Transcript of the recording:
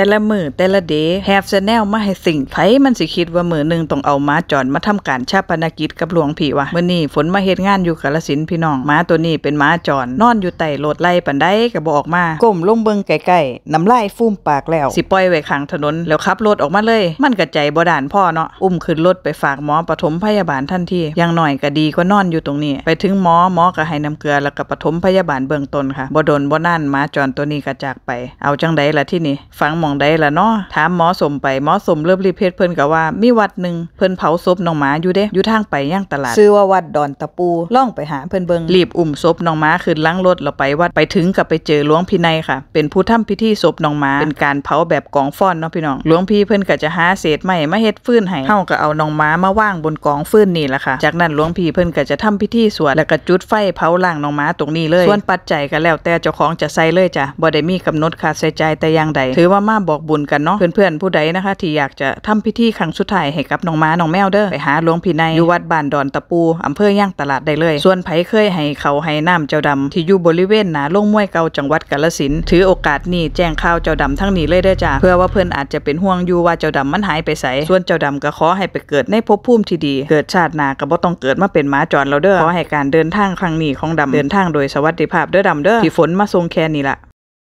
แต่ละมือแต่ละเดย์แฮฟแนลมาให้สิ่งไผมันสิคิดว่า มือหนึ่งต้องเอามาจอดมาทำการชาปนกิจกับหลวงผีวะ มื่อนี้ฝนมาเหตุงานอยู่กาลสินพี่น้องม้าตัวนี้เป็นม้าจอดนอนอยู่ไต่โลดไล่ปันได้กับบอกมาก้มลงเบิงใกล้ๆน้ำลายฟ้มปากแล้ว สิปล่อยไว้ขังถนนแล้วขับรถออกมาเลย มันกระใจบ่ด่านพ่อเนาะอุ้มขึ้นรถไปฝากหมอปฐมพยาบาลทันทีอย่างหน่อยก็ดีก็นอนอยู่ตรงนี้ ไปถึงหมอหมอก็ให้น้ำเกลือแล้วก็ปฐมพยาบาลเบื้องต้นค่ะบ่ดนบ่นั่นม้าจอดตัวนี้ก็จากไปเอาจังไดล่ะที่นี่ฝังหมอองใดล่ะเนาะถามหมอสมไปหมอสมเริ่มรีเพชเพิ่นก็ว่ามีวัดหนึ่งเพิ่นเผาศพน้องหมาอยู่เด้อยู่ทางไปย่างตลาดชื่อว่าวัดดอนตะปูล่องไปหาเพิ่นเบิงรีบอุ้มศพน้องหมาขึ้นล้างรถเราไปวัดไปถึงกับไปเจอหลวงพี่ในค่ะ เป็นผู้ทำพิธีศพน้องหมาเป็นการเผาแบบกองฟอนเนาะพี่น้องหลวงพี่เพิ่นก็จะหาเศษไม้มาเฮ็ดฟืนให้เฮาก็เอาน้องหมามาวางบนกองฟืนนี่แหละค่ะจากนั้นหลวงพี่เพิ่นก็จะทำพิธีสวดแล้วก็จุดไฟเผาล่างน้องหมาตรงนี้เลยส่วนปัจจัยก็แล้วแต่เจ้าของจะใส่เลยจ้ะบ่ได้มีกำหนดค่าใช้จ่ายแต่อย่างใดถือว่ามาบอกบุญกันเนาะเพื่อนๆผู้ใดนะคะ ที่อยากจะทำพิธีครั้งสุดท้ายให้กับน้องม้าน้องแมวเด้อไปหาหลวงพี่ในอยู่วัดบ้านดอนตะปู อำเภอย่างตลาดได้เลย ส่วนไผเคยให้เขาให้น้ำเจ้าดำที่อยู่บริเวณหนาลงมวยเก่าจังหวัดกาลสินถือโอกาสนี้แจ้งข่าวเจ้าดำทั้งนี้เลยเด้อจ้าเพื่อว่าเพื่อนอาจจะเป็นห่วงอยู่ว่าเจ้าดำมันหายไปใสส่วนเจ้าดำก็ขอให้ไปเกิดในภพภูมิที่ดี เกิดชาติหนาก็บ่ต้องเกิดมาเป็นม้าจรเราเด้อขอให้การเดินทางครั้งนี้ของดำเดินทาง โดยสวัสดิภาพเด้อดำเด้อที่ฝนมาทรงแค่นี้ละ